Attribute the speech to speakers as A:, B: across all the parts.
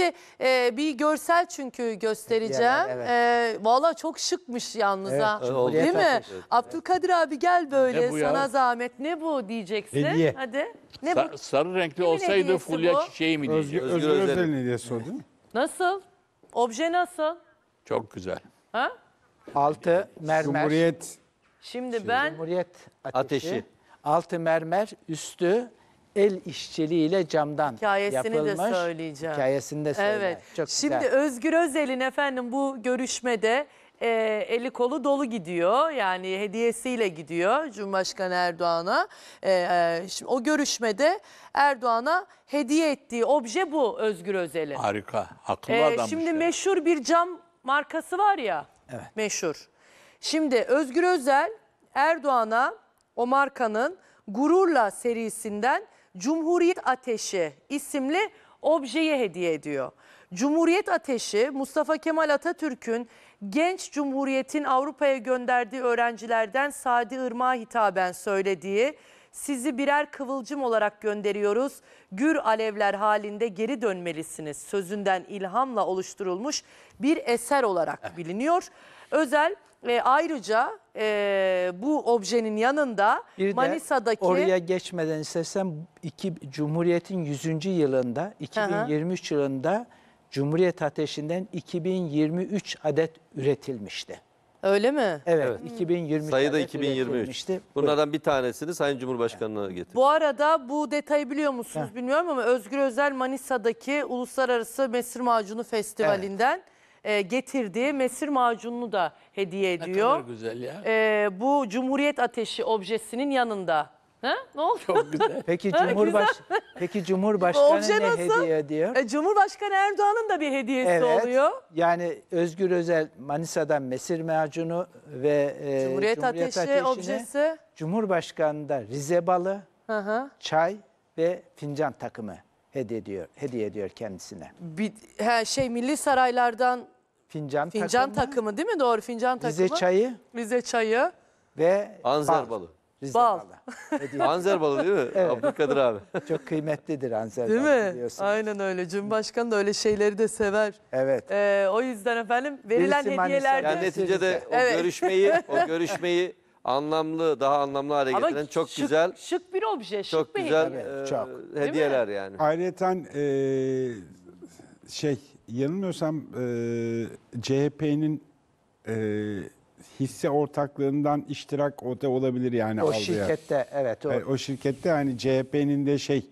A: Şimdi e, bir görsel çünkü göstereceğim. Evet. E, Valla çok şıkmış yalnız Evet, ha. öyle oldu. Değil mi? Abdülkadir abi gel böyle Ne ya? sana zahmet. Ne bu diyeceksin. Hediye. Hadi. Ne bu?
B: sarı renkli Kimin olsaydı hediyesi bu? fulya çiçeği mi Özgür, diyeceğiz? Özgür Özel'in hediyesi o değil mi?
A: Nasıl? Obje nasıl? Çok güzel. Ha?
C: Altı mermer. Cumhuriyet
A: Şimdi ben Cumhuriyet ateşi. Ateşi. Altı mermer,
C: üstü el işçiliğiyle camdan Hikayesini yapılmış. de söyleyeceğim. Hikayesini de söyle. Evet. Çok Şimdi
A: Özgür Özel'in efendim bu görüşmede e, eli kolu dolu gidiyor. Yani hediyesiyle gidiyor Cumhurbaşkanı Erdoğan'a. E, e, şimdi o görüşmede Erdoğan'a hediye ettiği obje bu Özgür Özel'in.
B: Harika. Akıllı E, adammış. şimdi ya.
A: meşhur bir cam markası var ya. Evet. Meşhur. Şimdi Özgür Özel Erdoğan'a o markanın Gururla serisinden Cumhuriyet Ateşi isimli objeye hediye ediyor. Cumhuriyet Ateşi Mustafa Kemal Atatürk'ün genç cumhuriyetin Avrupa'ya gönderdiği öğrencilerden Sadi Irmak'a hitaben söylediği sizi birer kıvılcım olarak gönderiyoruz. Gür alevler halinde geri dönmelisiniz sözünden ilhamla oluşturulmuş bir eser olarak eh. biliniyor. Özel e, ayrıca e, bu objenin yanında Bir Manisa'daki... oraya
C: geçmeden istersen iki, Cumhuriyet'in 100. yılında 2023 yılında Cumhuriyet ateşinden 2023 adet üretilmişti. Öyle
A: mi?
B: Evet, 2023 Sayı da 2023. üretilmişti. Bunlardan bir tanesini Sayın Cumhurbaşkanı'na getir.
A: Bu arada bu detayı biliyor musunuz bilmiyorum ama Özgür Özel Manisa'daki Uluslararası Mesir Macunu Festivali'nden e, getirdiği mesir macununu da hediye Ne kadar güzel ya. E, bu Cumhuriyet Ateşi objesinin yanında. Ha? Ne oldu? Çok
C: güzel. Peki Cumhurbaş Peki Obje Cumhurbaşkanı ne nasıl? hediye ediyor?
A: E, Cumhurbaşkanı Erdoğan'ın da bir hediyesi oluyor.
C: Yani Özgür Özel Manisa'dan mesir macunu ve e, Cumhuriyet, Ateşi ateşini objesi. da Rize balı, Hı hı. çay ve fincan takımı hediye ediyor. Hediye ediyor kendisine. Bir,
A: he, şey milli saraylardan fincan, Fincan takımı, takımı değil mi? Doğru fincan takımı. Rize çayı Rize çayı.
B: ve Anzer bal. balı. Rize Bal. balı. Anzer balı değil mi? Evet. Abdülkadir abi.
A: Çok kıymetlidir Anzer Değil balı mi? Aynen öyle. Cumhurbaşkanı da öyle şeyleri de sever. Evet. Ee, o yüzden efendim verilen Birisi hediyelerde Yani neticede o görüşmeyi, o görüşmeyi
B: anlamlı, daha anlamlı hale getiren çok şık, güzel, Şık bir obje, şık çok bir güzel hediye. e, Çok. hediyeler yani.
C: Ayrıca e, şey yanılmıyorsam e, CHP'nin e, hisse ortaklığından iştirak o da olabilir yani. O aldığı. şirkette evet. O, E, o şirkette hani CHP'nin de şey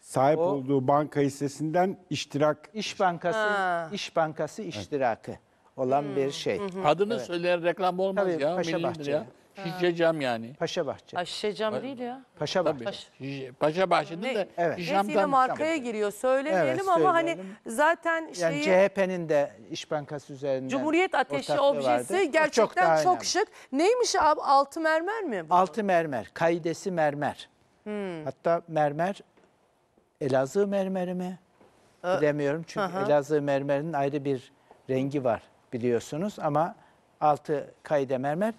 C: sahip O- olduğu banka hissesinden iştirak İş Bankası Ha. İş Bankası iştirakı olan bir hmm. şey. Adını söyleyen reklam olmaz Tabii ya. Paşa bilinir Bahçe. ya. Şişe cam yani. Paşa Bahçe. Ha,
A: şişe cam değil ya.
C: Paşa Bahçe. Tabii. Paşa Bahçe'de Ne- de Evet. Neyse Neyse yine markaya
A: giriyor. Söylemeyelim Evet, ama hani söyleyelim. zaten şeyi... Yani
C: CHP'nin de İş Bankası üzerinden Cumhuriyet ateşi objesi vardı. O çok, gerçekten daha çok, şık.
A: Neymiş abi altı mermer mi? bu? Altı mermer, kaidesi mermer.
C: Hmm. Hatta mermer Elazığ mermeri mi? Bilemiyorum çünkü Elazığ mermerinin ayrı bir rengi var biliyorsunuz ama altı kayde mermer.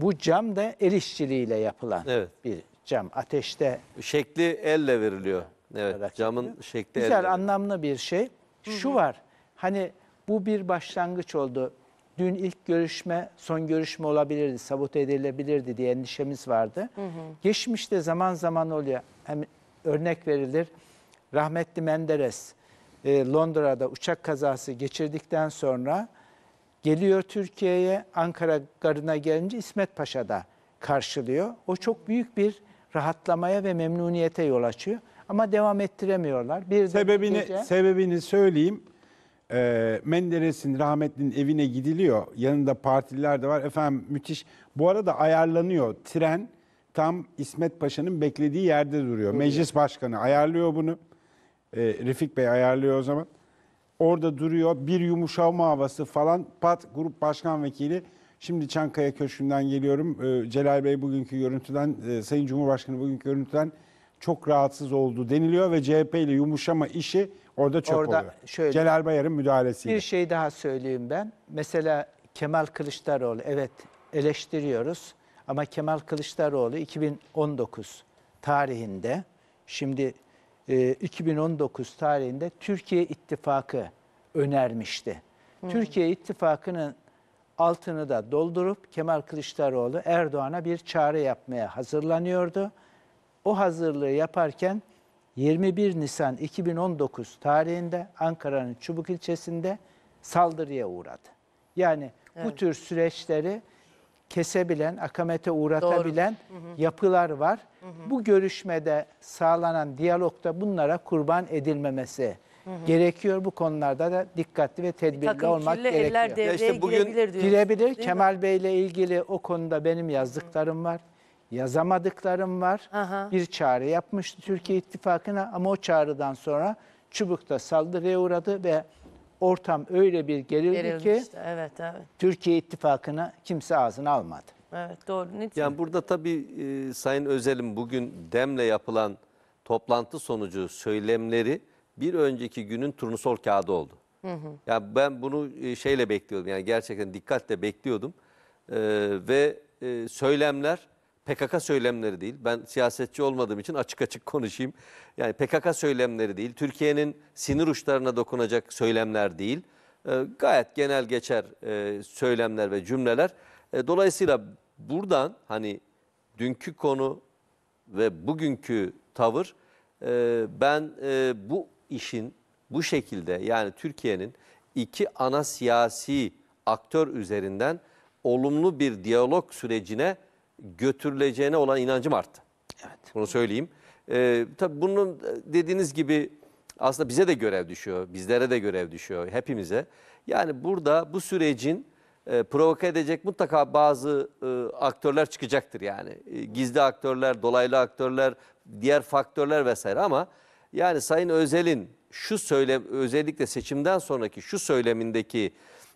C: Bu cam da el işçiliğiyle yapılan evet. bir cam. Ateşte
B: şekli elle veriliyor. Evet. Camın yapıyor. şekli Güzel elle.
C: anlamlı bir şey. Şu Hı -hı. var. Hani bu bir başlangıç oldu. Dün ilk görüşme son görüşme olabilirdi, sabote edilebilirdi diye endişemiz vardı. Hı hı. Geçmişte zaman zaman oluyor. Hem örnek verilir. Rahmetli Menderes e, Londra'da uçak kazası geçirdikten sonra Geliyor Türkiye'ye, Ankara Garı'na gelince İsmet Paşa da karşılıyor. O çok büyük bir rahatlamaya ve memnuniyete yol açıyor. Ama devam ettiremiyorlar. Bir sebebini, gece... sebebini söyleyeyim. E, Menderes'in rahmetlinin evine gidiliyor. Yanında partililer de var. Efendim müthiş. Bu arada ayarlanıyor tren tam İsmet Paşa'nın beklediği yerde duruyor. Meclis Başkanı ayarlıyor bunu. E, Refik Bey ayarlıyor o zaman. Orada duruyor bir yumuşama havası falan. Pat Grup Başkan Vekili Şimdi Çankaya Köşkü'nden geliyorum. Ee, Celal Bey bugünkü görüntüden, e, Sayın Cumhurbaşkanı bugünkü görüntüden çok rahatsız oldu deniliyor ve CHP ile yumuşama işi orada çok orada oluyor. Şöyle, Celal Bayar'ın müdahalesiyle. Bir şey daha söyleyeyim ben. Mesela Kemal Kılıçdaroğlu evet eleştiriyoruz ama Kemal Kılıçdaroğlu 2019 tarihinde şimdi 2019 ee, tarihinde Türkiye İttifakı önermişti. Hı. Hmm. Türkiye İttifakı'nın altını da doldurup Kemal Kılıçdaroğlu Erdoğan'a bir çağrı yapmaya hazırlanıyordu. O hazırlığı yaparken 21 Nisan 2019 tarihinde Ankara'nın Çubuk ilçesinde saldırıya uğradı. Yani evet. bu tür süreçleri kesebilen, akamete uğratabilen Doğru. yapılar var. Hı hı. Bu görüşmede sağlanan diyalogda bunlara kurban edilmemesi hı hı. gerekiyor. Bu konularda da dikkatli ve tedbirli Takım olmak gerekiyor. Eller devreye işte bugün girebilir diyorsun. Girebilir. Kemal Bey ile ilgili o konuda benim yazdıklarım hı. var. Yazamadıklarım var. Aha. Bir çağrı yapmıştı Türkiye İttifakı'na ama o çağrıdan sonra Çubuk'ta saldırıya uğradı ve ortam öyle bir gerildi ki Evet, evet. Türkiye ittifakına kimse ağzını almadı.
B: Evet, doğru. Ne Yani burada tabii e, Sayın Özel'in bugün DEM'le yapılan toplantı sonucu söylemleri bir önceki günün turnusol kağıdı oldu. Yani ben bunu e, şeyle bekliyordum yani gerçekten dikkatle bekliyordum. E, ve e, söylemler PKK söylemleri değil. Ben siyasetçi olmadığım için açık açık konuşayım. Yani PKK söylemleri değil. Türkiye'nin sinir uçlarına dokunacak söylemler değil. E, gayet genel geçer e, söylemler ve cümleler. E, dolayısıyla buradan hani dünkü konu ve bugünkü tavır e, ben e, bu işin bu şekilde yani Türkiye'nin iki ana siyasi aktör üzerinden olumlu bir diyalog sürecine götürüleceğine olan inancım arttı. Evet. Bunu söyleyeyim. Ee, tabii bunun dediğiniz gibi aslında bize de görev düşüyor, bizlere de görev düşüyor, hepimize. Yani burada bu sürecin e, provoke edecek mutlaka bazı e, aktörler çıkacaktır yani. E, gizli aktörler, dolaylı aktörler, diğer faktörler vesaire ama yani Sayın Özel'in şu söylem, özellikle seçimden sonraki şu söylemindeki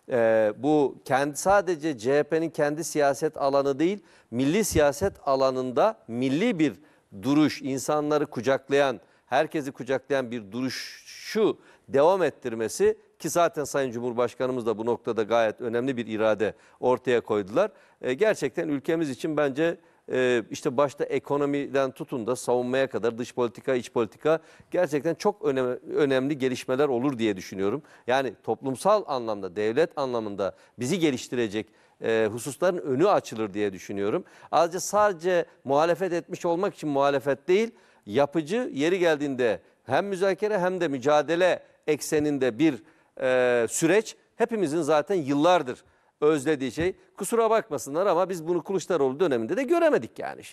B: e, bu kendi, sadece CHP'nin kendi siyaset alanı değil, milli siyaset alanında milli bir duruş, insanları kucaklayan, herkesi kucaklayan bir duruşu devam ettirmesi ki zaten Sayın Cumhurbaşkanımız da bu noktada gayet önemli bir irade ortaya koydular. E, gerçekten ülkemiz için bence e, işte başta ekonomiden tutun da savunmaya kadar dış politika, iç politika gerçekten çok önemli, gelişmeler olur diye düşünüyorum. Yani toplumsal anlamda, devlet anlamında bizi geliştirecek e, hususların önü açılır diye düşünüyorum. Azıcık sadece muhalefet etmiş olmak için muhalefet değil, yapıcı yeri geldiğinde hem müzakere hem de mücadele ekseninde bir e, süreç hepimizin zaten yıllardır özlediği şey. Kusura bakmasınlar ama biz bunu Kılıçdaroğlu döneminde de göremedik yani şimdi.